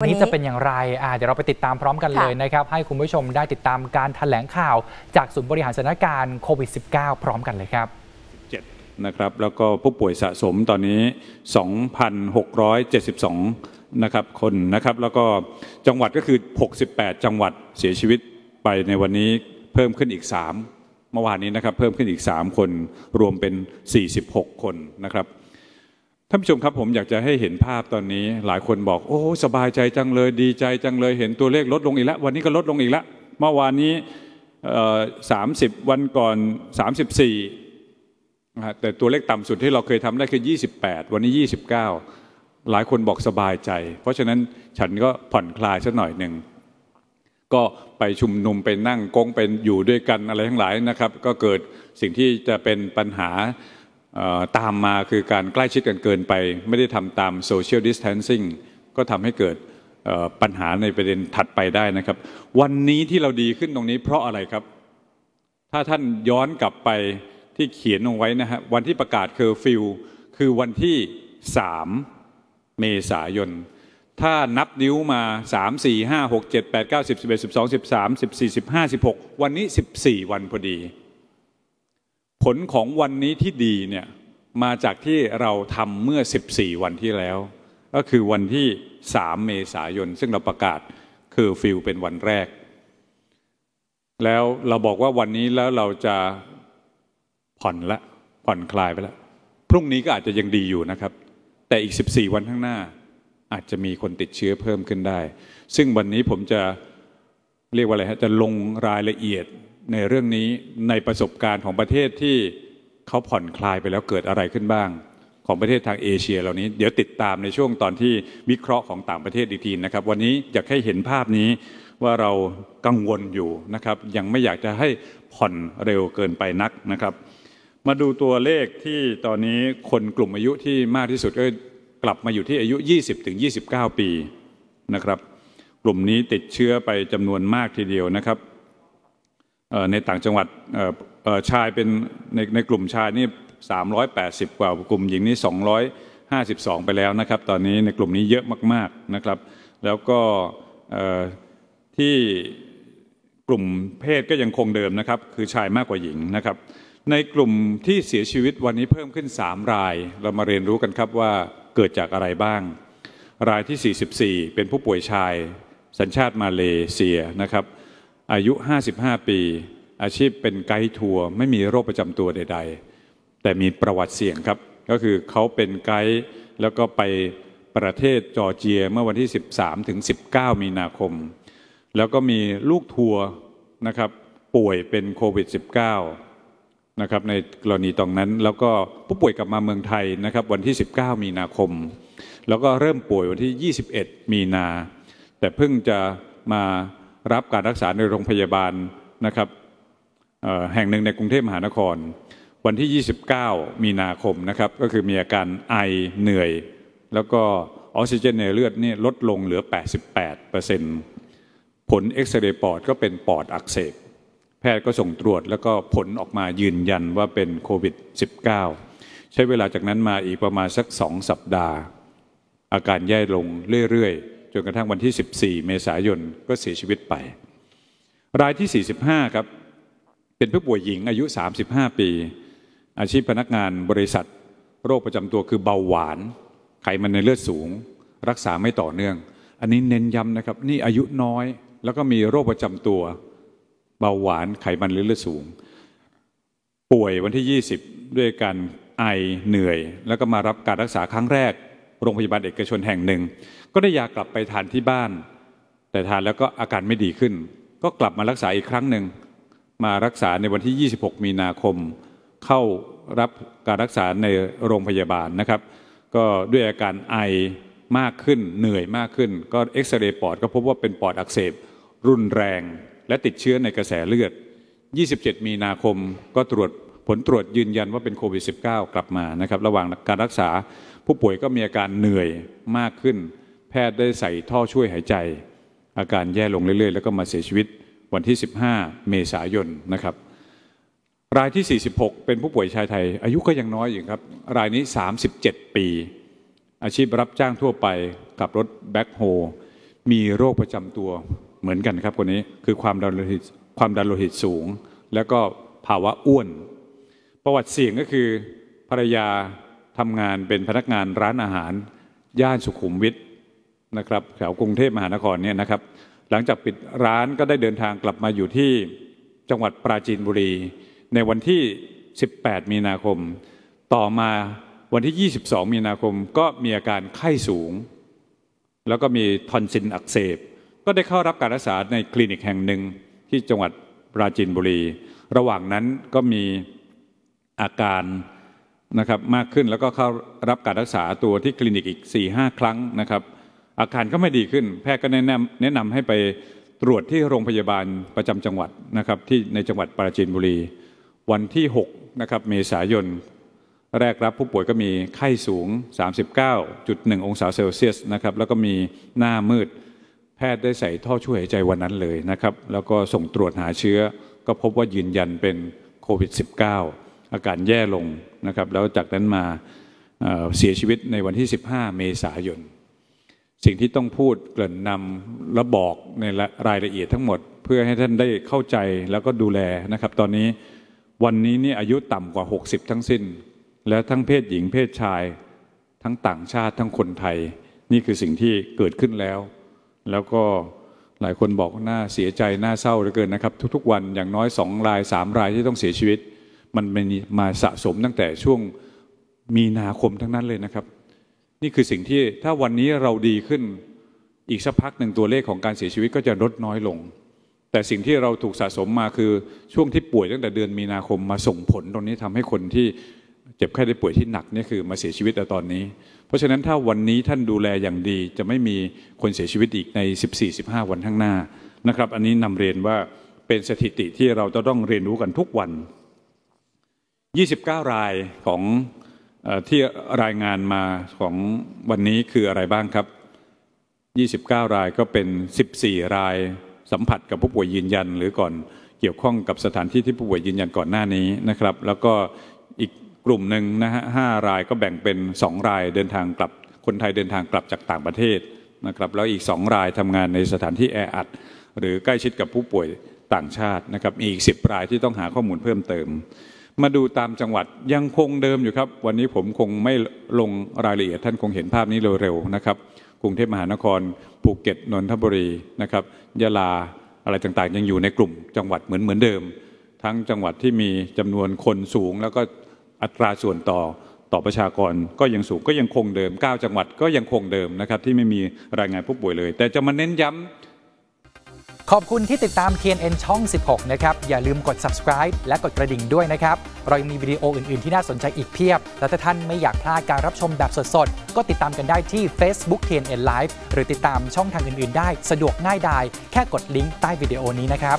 วันนี้จะเป็นอย่างไรเดี๋ยวเราไปติดตามพร้อมกันเลยนะครับ ให้คุณผู้ชมได้ติดตามการถแถลงข่าวจากศูนย์บริหารสถานการณ์โควิด -19 พร้อมกันเลยครับ7นะครับ แล้วก็ผู้ป่วยสะสมตอนนี้ 2,672นะครับคนนะครับ แล้วก็จังหวัดก็คือ 68 จังหวัดเสียชีวิตไปในวันนี้เพิ่มขึ้นอีก3เมื่อวานนี้นะครับ เพิ่มขึ้นอีก 3 คนรวมเป็น 46 คนนะครับท่านผู้ชมครับผมอยากจะให้เห็นภาพตอนนี้ หลายคนบอก โอ้สบายใจจังเลยดีใจจังเลยเห็นตัวเลขลดลงอีกแล้ววันนี้ก็ลดลงอีกแล้วเมื่อวานนี้สามสิบวันก่อนสามสิบสี่แต่ตัวเลขต่ำสุดที่เราเคยทำได้คือ 28 วันนี้ 29 หลายคนบอกสบายใจ เพราะฉะนั้นฉันก็ผ่อนคลายสักหน่อยหนึ่ง ก็ไปชุมนุมไปนั่งกงไปอยู่ด้วยกันอะไรทั้งหลายนะครับ ก็เกิดสิ่งที่จะเป็นปัญหาตามมาคือการใกล้ชิดกันเกินไป ไม่ได้ทำตามโซเชียลดิสเทนซิ่งก็ทำให้เกิดปัญหาในประเด็นถัดไปได้นะครับ วันนี้ที่เราดีขึ้นตรงนี้เพราะอะไรครับ ถ้าท่านย้อนกลับไปที่เขียนลงไว้นะฮะวันที่ประกาศเคอร์ฟิวคือวันที่ 3 เมษายน ถ้านับนิ้วมา3 4 5 6 7 8 9 10 11 12 13 14 15 16 วันนี้ 14 วันพอดีผลของวันนี้ที่ดีเนี่ยมาจากที่เราทำเมื่อ 14 วันที่แล้ว ก็คือวันที่ 3 เมษายน ซึ่งเราประกาศคือฟิลเป็นวันแรก แล้วเราบอกว่าวันนี้แล้วเราจะผ่อนละผ่อนคลายไปแล้วพรุ่งนี้ก็อาจจะยังดีอยู่นะครับ แต่อีก 14 วันข้างหน้า อาจจะมีคนติดเชื้อเพิ่มขึ้นได้ ซึ่งวันนี้ผมจะเรียกว่าอะไรฮะจะลงรายละเอียดในเรื่องนี้ในประสบการณ์ของประเทศที่เขาผ่อนคลายไปแล้วเกิดอะไรขึ้นบ้างของประเทศทางเอเชีย เหล่านี้ เดี๋ยวติดตามในช่วงตอนที่วิเคราะห์ของต่างประเทศอีกทีนะครับ วันนี้อยากให้เห็นภาพนี้ว่าเรากังวลอยู่นะครับ ยังไม่อยากจะให้ผ่อนเร็วเกินไปนักนะครับ มาดูตัวเลขที่ตอนนี้คนกลุ่มอายุที่มากที่สุดก็กลับมาอยู่ที่อายุ 20-29 ปีนะครับ กลุ่มนี้ติดเชื้อไปจำนวนมากทีเดียวนะครับในต่างจังหวัดชายเป็นในในกลุ่มชายนี่380กว่ากลุ่มหญิงนี่252 ไปแล้วนะครับ ตอนนี้ในกลุ่มนี้เยอะมาก ๆนะครับ แล้วก็ที่กลุ่มเพศก็ยังคงเดิมนะครับคือชายมากกว่าหญิงนะครับ ในกลุ่มที่เสียชีวิตวันนี้เพิ่มขึ้น 3 ราย เรามาเรียนรู้กันครับว่าเกิดจากอะไรบ้าง รายที่44เป็นผู้ป่วยชายสัญชาติมาเลเซียนะครับอายุ 55 ปี อาชีพเป็นไกด์ทัวร์ ไม่มีโรคประจำตัวใดๆ แต่มีประวัติเสี่ยงครับ ก็คือเขาเป็นไกด์ แล้วก็ไปประเทศจอร์เจียเมื่อวันที่ 13 ถึง 19 มีนาคม แล้วก็มีลูกทัวร์นะครับ ป่วยเป็นโควิด -19 นะครับ ในกรณีตรงนั้น แล้วก็ผู้ป่วยกลับมาเมืองไทยนะครับ วันที่ 19 มีนาคม แล้วก็เริ่มป่วยวันที่ 21 มีนา แต่เพิ่งจะมารับการรักษาในโรงพยาบาลนะครับแห่งหนึ่งในกรุงเทพมหานคร วันที่ 29 มีนาคมนะครับ ก็คือมีอาการไอเหนื่อย แล้วก็ออกซิเจนในเลือดนี่ลดลงเหลือ 88%ผลเอ็กซเรย์ปอดก็เป็นปอดอักเสบ แพทย์ก็ส่งตรวจแล้วก็ผลออกมายืนยันว่าเป็นโควิด -19 ใช้เวลาจากนั้นมาอีกประมาณสักสองสัปดาห์ อาการแย่ลงเรื่อยๆจนกระทั่งวันที่ 14 เมษายนก็เสียชีวิตไป รายที่ 45 ครับ เป็นผู้ป่วยหญิงอายุ 35 ปี อาชีพพนักงานบริษัท โรคประจำตัวคือเบาหวาน ไขมันในเลือดสูง รักษาไม่ต่อเนื่อง อันนี้เน้นย้ำนะครับ นี่อายุน้อยแล้วก็มีโรคประจำตัว เบาหวานไขมันในเลือดสูง ป่วยวันที่ 20 ด้วยการไอเหนื่อย แล้วก็มารับการรักษาครั้งแรกโรงพยาบาลเอกชนแห่งหนึ่ง ก็ได้ยากลับไปทานที่บ้าน แต่ทานแล้วก็อาการไม่ดีขึ้น ก็กลับมารักษาอีกครั้งหนึ่งมารักษาในวันที่ 26 มีนาคม เข้ารับการรักษาในโรงพยาบาลนะครับ ก็ด้วยอาการไอมากขึ้นเหนื่อยมากขึ้น ก็เอ็กซเรย์ปอดก็พบว่าเป็นปอดอักเสบรุนแรงและติดเชื้อในกระแสเลือด 27 มีนาคมก็ตรวจผลตรวจยืนยันว่าเป็นโควิด -19 กลับมานะครับระหว่างการรักษาผู้ป่วยก็มีอาการเหนื่อยมากขึ้น แพทย์ได้ใส่ท่อช่วยหายใจ อาการแย่ลงเรื่อยๆ แล้วก็มาเสียชีวิตวันที่ 15 เมษายน นะครับ รายที่ 46 เป็นผู้ป่วยชายไทย อายุก็ยังน้อยอยู่ครับ รายนี้ 37 ปี อาชีพรับจ้างทั่วไป กับรถแบ็คโฮ มีโรคประจำตัวเหมือนกันครับคนนี้ คือความดันโลหิตความดันโลหิตสูง แล้วก็ภาวะอ้วน ประวัติเสี่ยงก็คือภรรยาทำงานเป็นพนักงานร้านอาหารย่านสุขุมวิทนะครับแถวกรุงเทพมหานครเนี่ยนะครับ หลังจากปิดร้านก็ได้เดินทางกลับมาอยู่ที่จังหวัดปราจีนบุรี ในวันที่ 18 มีนาคม ต่อมาวันที่ 22 มีนาคมก็มีอาการไข้สูง แล้วก็มีทอนซินอักเสบ ก็ได้เข้ารับการรักษาในคลินิกแห่งหนึ่งที่จังหวัดปราจีนบุรี ระหว่างนั้นก็มีอาการนะครับมากขึ้นแล้วก็เข้ารับการรักษาตัวที่คลินิกอีก4หครั้งนะครับอาการก็ไม่ดีขึ้น แพทย์ก็แนะนำแนะนำให้ไปตรวจที่โรงพยาบาลประจำจังหวัดนะครับที่ในจังหวัดปราจีนบุรี วันที่6นะครับเมษายนแรกรับผู้ป่วยก็มีไข้สูง 39.1 องศาเซลเซียสนะครับแล้วก็มีหน้ามืด แพทย์ได้ใส่ท่อช่วยหายใจวันนั้นเลยนะครับแล้วก็ส่งตรวจหาเชื้อก็พบว่ายืนยันเป็นโควิด19อาการแย่ลงนะครับแล้วจากนั้นมาเสียชีวิตในวันที่ 15 เมษายน สิ่งที่ต้องพูดเกริ่นนำและบอกในรายละเอียดทั้งหมด เพื่อให้ท่านได้เข้าใจแล้วก็ดูแลนะครับ ตอนนี้วันนี้นี่อายุต่ำกว่า 60 ทั้งสิ้น และทั้งเพศหญิงเพศชายทั้งต่างชาติทั้งคนไทย นี่คือสิ่งที่เกิดขึ้นแล้ว แล้วก็หลายคนบอกน่าเสียใจน่าเศร้าเหลือเกินนะครับ ทุกๆ วันอย่างน้อยสองรายสามรายที่ต้องเสียชีวิตมันมาสะสมตั้งแต่ช่วงมีนาคมทั้งนั้นเลยนะครับ นี่คือสิ่งที่ถ้าวันนี้เราดีขึ้นอีกสักพักหนึ่งตัวเลขของการเสียชีวิตก็จะลดน้อยลง แต่สิ่งที่เราถูกสะสมมาคือช่วงที่ป่วยตั้งแต่เดือนมีนาคมมาส่งผลตรงนี้ทำให้คนที่เจ็บไข้ได้ป่วยที่หนักนี่คือมาเสียชีวิตแตอนนี้ เพราะฉะนั้นถ้าวันนี้ท่านดูแลอย่างดี จะไม่มีคนเสียชีวิตอีกใน14-15วันข้างหน้านะครับ อันนี้นำเรียนว่าเป็นสถิติที่เราจะต้องเรียนรู้กันทุกวัน29 รายของอที่รายงานมาของวันนี้คืออะไรบ้างครับ 29 รายก็เป็น 14 รายสัมผัสกับผู้ป่วยยืนยัน หรือก่อนเกี่ยวข้องกับสถานที่ที่ผู้ป่วยยืนยันก่อนหน้านี้นะครับแล้วก็อีกกลุ่มหนึ่งนะฮะห้ารายก็แบ่งเป็น 2 รายเดินทางกลับคนไทยเดินทางกลับจากต่างประเทศนะครับแล้วอีก 2 รายทำงานในสถานที่แออัดหรือใกล้ชิดกับผู้ป่วยต่างชาตินะครับอีก10รายที่ต้องหาข้อมูลเพิ่มเติมมาดูตามจังหวัดยังคงเดิมอยู่ครับวันนี้ผมคงไม่ลงรายละเอียดท่านคงเห็นภาพนี้เร็วๆนะครับ กรุงเทพมหานคร ภูเก็ตนนทบุรีนะครับยะลาอะไรต่าง ๆ ยังอยู่ในกลุ่มจังหวัดเหมือนเหมือนเดิม ทั้งจังหวัดที่มีจำนวนคนสูง แล้วก็อัตราส่วนต่อต่อประชากรก็ยังสูงก็ยังคงเดิม9จังหวัดก็ยังคงเดิมนะครับที่ไม่มีรายงานผู้ป่วยเลย แต่จะมาเน้นย้ำขอบคุณที่ติดตาม TNN ช่อง 16 นะครับ อย่าลืมกด subscribe และกดกระดิ่งด้วยนะครับ เรายังมีวิดีโออื่น ๆ ที่น่าสนใจอีกเพียบ และถ้าท่านไม่อยากพลาดการรับชมแบบสด ๆ ก็ติดตามกันได้ที่ Facebook TNN Live หรือติดตามช่องทางอื่น ๆ ได้สะดวกง่ายดาย แค่กดลิงก์ใต้วิดีโอนี้นะครับ